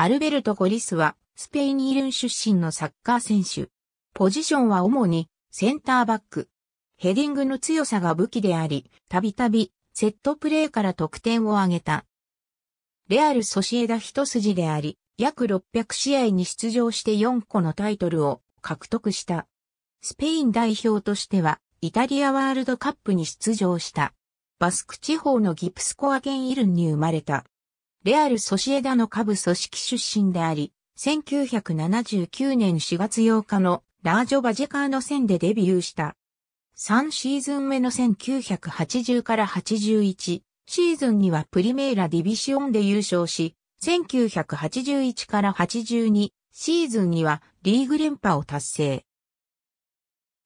アルベルト・ゴリスは、スペインイルン出身のサッカー選手。ポジションは主に、センターバック。ヘディングの強さが武器であり、たびたび、セットプレーから得点を挙げた。レアル・ソシエダ一筋であり、約600試合に出場して4個のタイトルを獲得した。スペイン代表としては、イタリアワールドカップに出場した。バスク地方のギプスコア県イルンに生まれた。レアル・ソシエダの下部組織出身であり、1979年4月8日のラージョ・バジェカーの戦でデビューした。3シーズン目の1980から81シーズンにはプリメーラ・ディビシオンで優勝し、1981から82シーズンにはリーグ連覇を達成。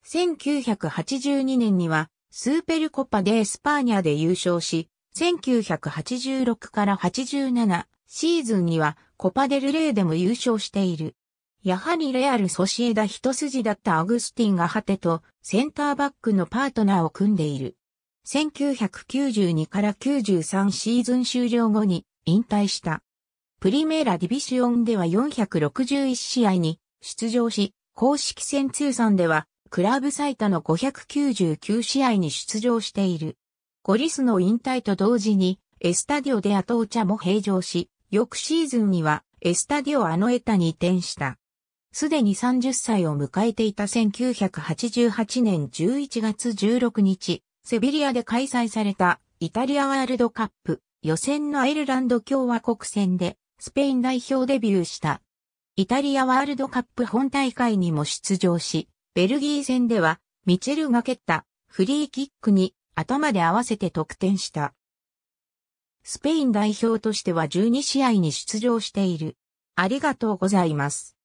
1982年にはスーペルコパ・デ・エスパーニャで優勝し、1986から87シーズンにはコパデルレイでも優勝している。やはりレアルソシエダ一筋だったアグスティンが果てとセンターバックのパートナーを組んでいる。1992から93シーズン終了後に引退した。プリメーラディビシオンでは461試合に出場し、公式戦通算ではクラブ最多の599試合に出場している。ゴリスの引退と同時に、エスタディオでアトーチャも閉場し、翌シーズンには、エスタディオアノエタに移転した。すでに30歳を迎えていた1988年11月16日、セビリアで開催されたイタリアワールドカップ予選のアイルランド共和国戦でスペイン代表デビューした。イタリアワールドカップ本大会にも出場し、ベルギー戦ではミチェルが蹴ったフリーキックに頭で合わせて得点した。スペイン代表としては12試合に出場している。ありがとうございます。